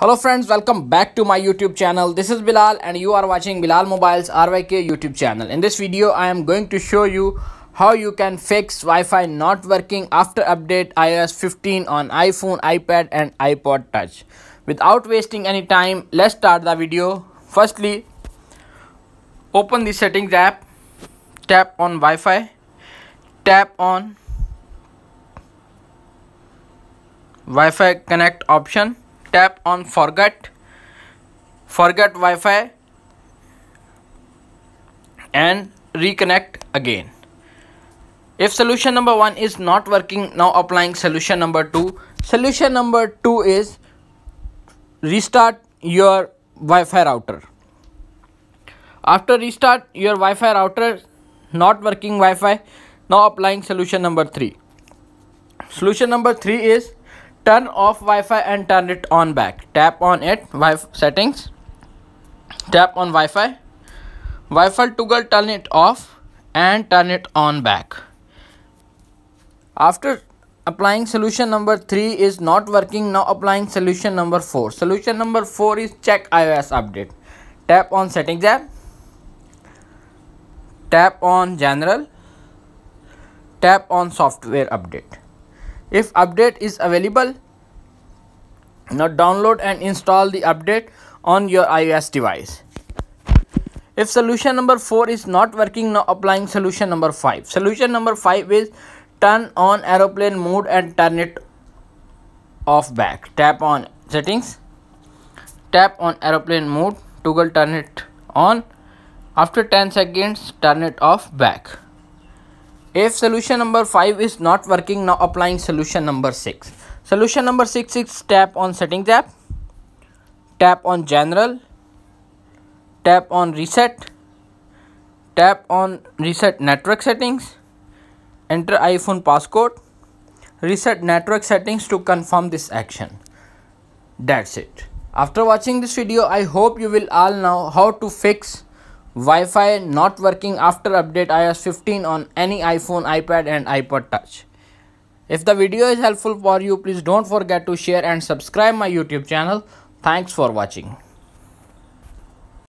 Hello friends, welcome back to my YouTube channel. This is Bilal and you are watching Bilal Mobiles RYK YouTube channel. In this video, I am going to show you how you can fix Wi-Fi not working after update iOS 15 on iPhone, iPad and iPod Touch. Without wasting any time, let's start the video. Firstly, open the settings app, tap on Wi-Fi, tap on Wi-Fi connect option tap on forget forget Wi-Fi and reconnect again if solution number 1 is not working now applying solution number 2 solution number 2 is restart your Wi-Fi router after restart your Wi-Fi router not working Wi-Fi now applying solution number 3 solution number 3 is turn off Wi-Fi and turn it on back. Tap on it, Wi-Fi settings. Tap on Wi-Fi. Wi-Fi toggle turn it off and turn it on back. After applying solution number 3 is not working, now applying solution number 4. Solution number 4 is check iOS update. Tap on settings app. Tap on general. Tap on software update if update is available now download and install the update on your ios device if solution number 4 is not working now applying solution number 5 solution number 5 is turn on aeroplane mode and turn it off back tap on settings tap on aeroplane mode toggle turn it on after 10 seconds turn it off back if solution number 5 is not working, now applying solution number 6. Solution number 6 is tap on settings app, tap on general, tap on reset, tap on reset network settings, enter iPhone passcode, reset network settings to confirm this action. That's it. After watching this video, I hope you will all know how to fix Wi-Fi not working after update iOS 15 on any iPhone, iPad and iPod touch. If the video is helpful for you, please don't forget to share and subscribe my YouTube channel. Thanks for watching.